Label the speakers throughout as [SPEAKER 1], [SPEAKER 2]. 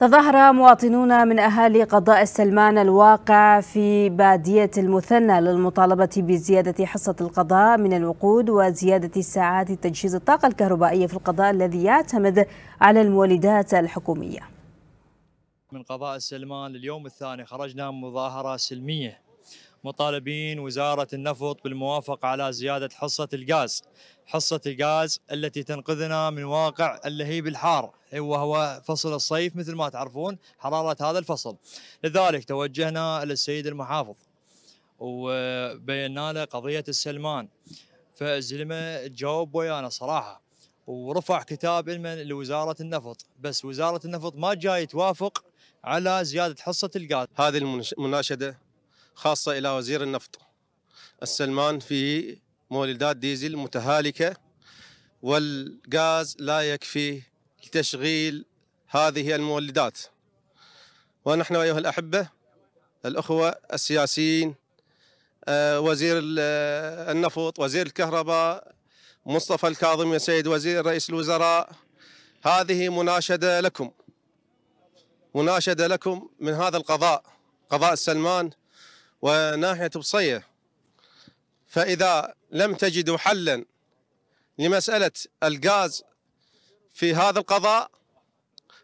[SPEAKER 1] تظاهر مواطنون من أهالي قضاء السلمان الواقع في بادية المثنى للمطالبة بزيادة حصة القضاء من الوقود وزيادة ساعات تجهيز الطاقة الكهربائية في القضاء الذي يعتمد على المولدات الحكومية
[SPEAKER 2] من قضاء السلمان اليوم الثاني خرجنا مظاهرة سلمية مطالبين وزارة النفط بالموافقة على زيادة حصة الغاز حصة الغاز التي تنقذنا من واقع اللهيب الحار وهو فصل الصيف مثل ما تعرفون حرارة هذا الفصل لذلك توجهنا للسيد المحافظ وبينا له قضية السلمان فالزلمة جاوب ويانا صراحة ورفع كتاب المن لوزارة النفط بس وزارة النفط
[SPEAKER 3] ما جاي توافق على زيادة حصة الغاز هذه المناشدة خاصة إلى وزير النفط السلمان في مولدات ديزل متهالكة والغاز لا يكفي لتشغيل هذه المولدات ونحن أيها الأحبة الأخوة السياسيين آه، وزير آه، النفط وزير الكهرباء مصطفى الكاظم يا سيد وزير رئيس الوزراء هذه مناشدة لكم مناشدة لكم من هذا القضاء قضاء السلمان وناحية بصية فإذا لم تجدوا حلا لمسألة الغاز في هذا القضاء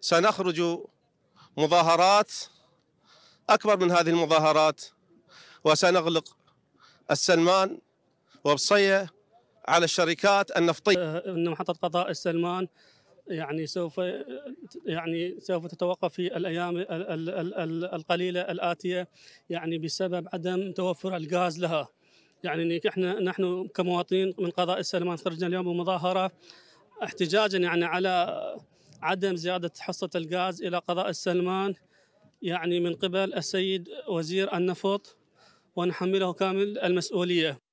[SPEAKER 3] سنخرج مظاهرات أكبر من هذه المظاهرات وسنغلق السلمان وبصية على الشركات
[SPEAKER 4] النفطية آه، إن محطة قضاء السلمان يعني سوف يعني سوف تتوقف في الايام القليله الاتيه يعني بسبب عدم توفر الغاز لها. يعني احنا نحن كمواطنين من قضاء السلمان خرجنا اليوم بمظاهره احتجاجا يعني على عدم زياده حصه الغاز الى قضاء السلمان يعني من قبل السيد وزير النفط
[SPEAKER 1] ونحمله كامل المسؤوليه.